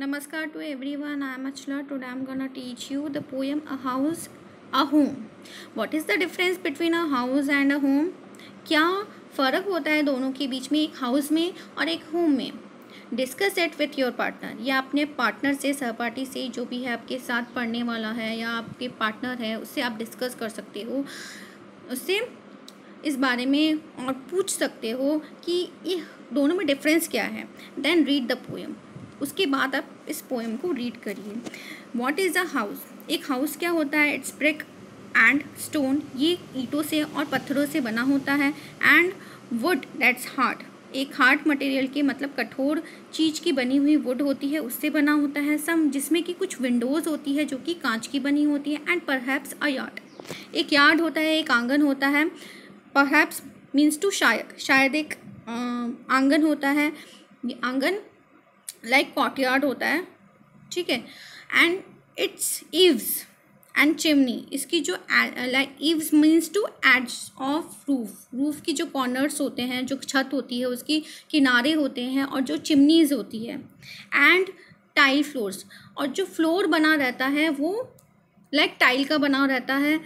Namaskar to everyone. I am Achla. Today I am gonna teach you the poem a house a home what is the difference between a house and a home क्या फ़र्क होता है दोनों के बीच में एक house में और एक होम में discuss it with your partner या अपने पार्टनर से सहपाठी से जो भी है आपके साथ पढ़ने वाला है या आपके पार्टनर है उससे आप डिस्कस कर सकते हो उससे इस बारे में और पूछ सकते हो कि ये दोनों में डिफरेंस क्या है देन रीड द पोएम उसके बाद आप इस पोएम को रीड करिए वॉट इज़ अ हाउस एक हाउस क्या होता है इट्स ब्रिक एंड स्टोन ये ईंटों से और पत्थरों से बना होता है एंड वुड डेट्स हार्ड एक हार्ड मटेरियल के मतलब कठोर चीज़ की बनी हुई वुड होती है उससे बना होता है सम जिसमें कि कुछ विंडोज़ होती है जो कि कांच की बनी होती है एंड परहैप्स अ यार्ड एक यार्ड होता है एक आंगन होता है परहैप्स मीन्स टू शायद शायद एक आ, आंगन होता है आंगन लाइक कॉटयार्ड होता है ठीक है and it's eaves and chimney इसकी जो like eaves means to edges of roof roof की जो कॉर्नर्स होते हैं जो छत होती है उसकी किनारे होते हैं और जो चिमनीज होती है एंड टाइल फ्लोर्स और जो फ्लोर बना रहता है वो लाइक like टाइल का बना रहता है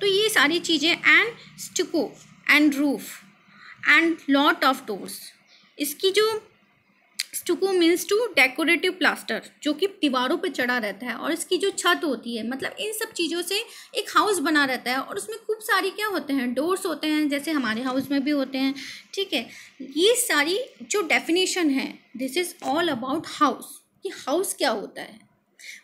तो ये सारी चीज़ें and stucco and roof and lot of doors इसकी जो stucco means to decorative plaster जो कि दीवारों पर चढ़ा रहता है और इसकी जो छत होती है मतलब इन सब चीज़ों से एक हाउस बना रहता है और उसमें खूब सारी क्या होते हैं डोर्स होते हैं जैसे हमारे हाउस में भी होते हैं ठीक है ये सारी जो डेफिनेशन है this is all about house कि हाउस क्या होता है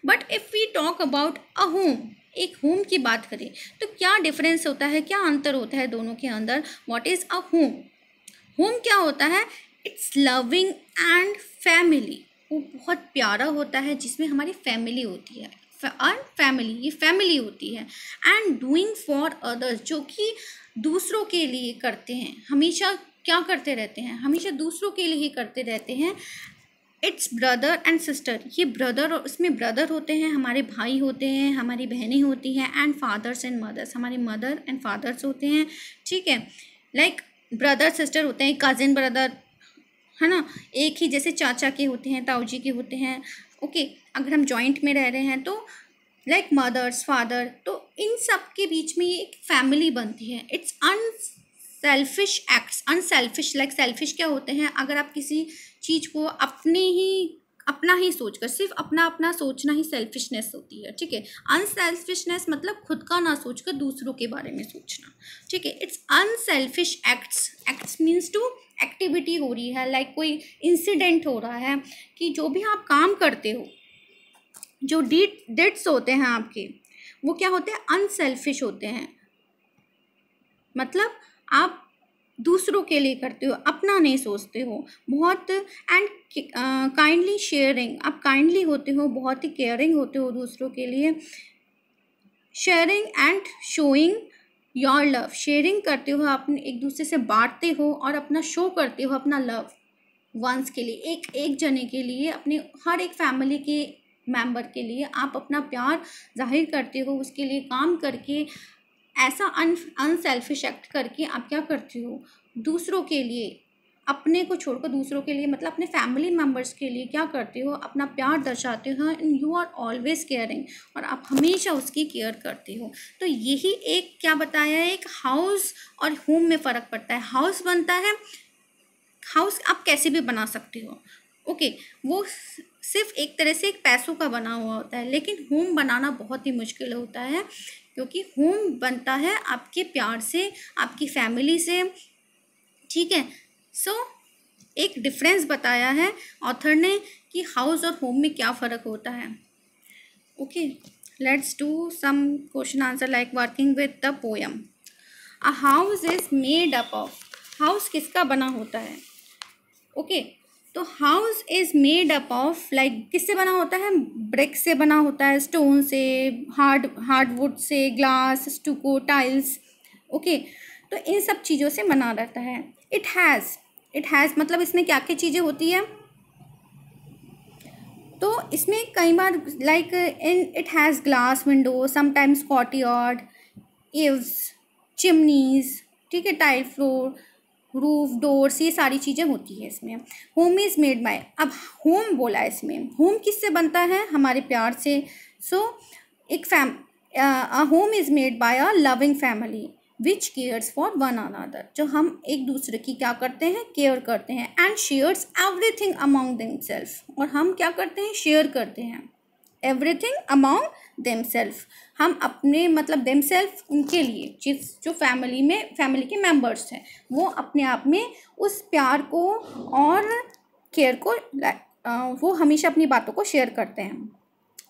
but if we talk about a home एक होम की बात करें तो क्या डिफरेंस होता है क्या अंतर होता है दोनों के अंदर what is a home home क्या होता है इट्स लविंग एंड फैमिली वो बहुत प्यारा होता है जिसमें हमारी फैमिली होती है और फैमिली ये फैमिली होती है एंड डूइंग फॉर अदर्स जो कि दूसरों के लिए करते हैं हमेशा क्या करते रहते हैं हमेशा दूसरों के लिए ही करते रहते हैं इट्स ब्रदर एंड सिस्टर ये ब्रदर और इसमें ब्रदर होते हैं हमारे भाई होते हैं हमारी बहनें होती हैं एंड फादर्स एंड मदर्स हमारे मदर एंड फादर्स होते हैं ठीक है लाइक ब्रदर सिस्टर होते हैं कज़िन ब्रदर है ना एक ही जैसे चाचा के होते हैं ताऊ जी के होते हैं ओके अगर हम जॉइंट में रह रहे हैं तो लाइक मदर्स फादर तो इन सब के बीच में ये एक फैमिली बनती है it's unselfish acts unselfish like selfish क्या होते हैं अगर आप किसी चीज़ को अपने ही अपना ही सोचकर सिर्फ अपना अपना सोचना ही सेल्फिशनेस होती है ठीक है अनसेल्फिशनेस मतलब खुद का ना सोचकर दूसरों के बारे में सोचना ठीक है it's unselfish acts acts means to activity हो रही है लाइक कोई इंसिडेंट हो रहा है कि जो भी आप काम करते हो जो डीट डेट्स होते हैं आपके वो क्या होते हैं अनसेल्फिश होते हैं मतलब आप दूसरों के लिए करते हो अपना नहीं सोचते हो बहुत एंड काइंडली शेयरिंग आप काइंडली होते हो बहुत ही केयरिंग होते हो दूसरों के लिए sharing and showing your love sharing करते हो आप एक दूसरे से बांटते हो और अपना शो करते हो अपना लव वंस के लिए एक एक जने के लिए अपने हर एक फैमिली के मेंबर के लिए आप अपना प्यार जाहिर करते हो उसके लिए काम करके ऐसा अन अनसेल्फिश एक्ट करके आप क्या करते हो दूसरों के लिए अपने को छोड़कर दूसरों के लिए मतलब अपने फैमिली मेम्बर्स के लिए क्या करते हो अपना प्यार दर्शाते हो and you are always caring और आप हमेशा उसकी केयर करते हो तो यही एक क्या बताया है एक हाउस और होम में फ़र्क पड़ता है हाउस बनता है हाउस आप कैसे भी बना सकते हो ओके okay, वो सिर्फ एक तरह से एक पैसों का बना हुआ होता है लेकिन होम बनाना बहुत ही मुश्किल होता है क्योंकि होम बनता है आपके प्यार से आपकी फैमिली से ठीक है सो so, एक डिफरेंस बताया है ऑथर ने कि हाउस और होम में क्या फ़र्क होता है okay let's do some question answer like working with the poem a house is made up of house किसका बना होता है ओके okay, तो house is made up of like किससे बना होता है ब्रिक से बना होता है स्टोन से हार्ड हार्डवुड से glass stucco tiles okay okay, तो इन सब चीज़ों से बना रहता है इट हैज़ इट हैज़ मतलब इसमें क्या क्या चीज़ें होती है तो इसमें कई बार like in it has glass window sometimes or eaves chimneys ठीक है टाइल फ्लोर रूफ डोर्स ये सारी चीज़ें होती है इसमें होम इज़ मेड बाय अब होम बोला है इसमें होम किससे बनता है हमारे प्यार से सो so, एक fam home is made by a loving family which cares for one another जो हम एक दूसरे की क्या करते हैं केयर करते हैं and shares everything among them self और हम क्या करते हैं शेयर करते हैं एवरीथिंग अमॉन्ग देम सेल्फ हम अपने मतलब देम सेल्फ उनके लिए जिस जो फैमिली में फैमिली के मेम्बर्स हैं वो अपने आप में उस प्यार को और केयर को वो हमेशा अपनी बातों को शेयर करते हैं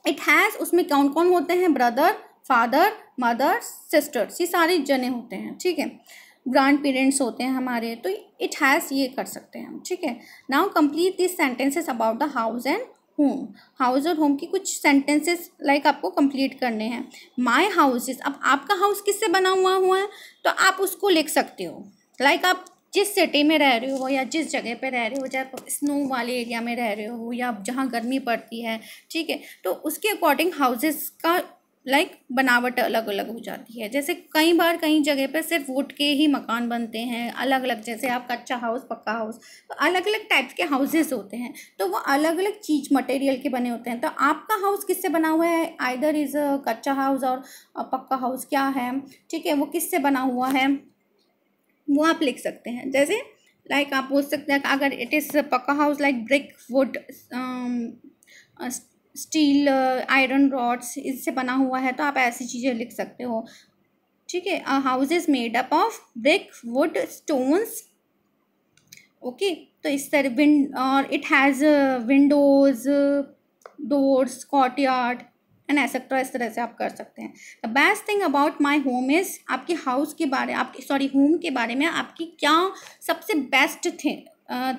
इट हैज़ उसमें कौन कौन होते हैं ब्रदर फादर मदर सिस्टर्स ये सारे जने होते हैं ठीक है ग्रांड पेरेंट्स होते हैं हमारे तो इट हैज़ ये कर सकते हैं हम ठीक है now complete this sentences about the house and home house और होम की कुछ सेंटेंसेस लाइक like आपको कंप्लीट करने हैं माई हाउसेस अब आपका हाउस किससे बना हुआ हुआ है तो आप उसको लिख सकते हो लाइक like आप जिस सिटी में रह रहे हो या जिस जगह पे रह रहे हो चाहे स्नो वाले एरिया में रह रहे हो या जहाँ गर्मी पड़ती है ठीक है तो उसके अकॉर्डिंग हाउसेस का लाइक like, बनावट अलग अलग हो जाती है जैसे कई बार कई जगह पर सिर्फ वुड के ही मकान बनते हैं अलग अलग जैसे आप कच्चा हाउस पक्का हाउस तो अलग अलग टाइप्स के हाउसेस होते हैं तो वो अलग अलग चीज़ मटेरियल के बने होते हैं तो आपका हाउस किससे बना हुआ है आइदर इज़ uh, कच्चा हाउस और uh, पक्का हाउस क्या है ठीक है वो किससे बना हुआ है वो आप लिख सकते हैं जैसे लाइक like आप पूछ सकते हैं अगर इट इज़ पक्का house like brick wood steel iron rods इससे बना हुआ है तो आप ऐसी चीज़ें लिख सकते हो ठीक है house is made up of brick wood stones okay तो इस तरह विंड और it has windows doors courtyard and etcetera इस तरह से आप कर सकते हैं the best thing about my home is आपके हाउस के बारे आपके सॉरी होम के बारे में आपकी क्या सबसे बेस्ट थिंग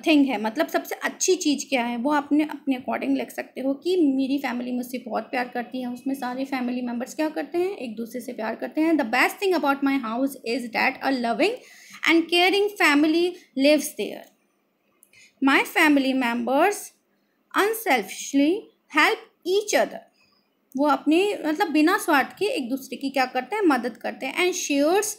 थिंग है मतलब सबसे अच्छी चीज़ क्या है वो आपने अपने अकॉर्डिंग लिख सकते हो कि मेरी फैमिली मुझसे बहुत प्यार करती है उसमें सारे फैमिली मेम्बर्स क्या करते हैं एक दूसरे से प्यार करते हैं the best thing about my house is that a loving and caring family lives there my family members unselfishly help each other वो अपने मतलब बिना स्वार्थ के एक दूसरे की क्या करते हैं मदद करते हैं and shares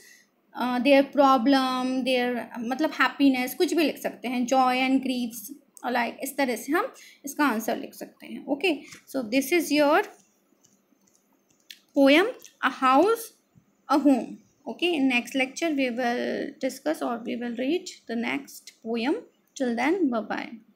their problem their मतलब हैप्पीनेस कुछ भी लिख सकते हैं जॉय एंड ग्रीव्स और लाइक इस तरह से हम इसका आंसर लिख सकते हैं okay so this is your poem a house a home okay in next lecture we will discuss और we will read the next poem till then bye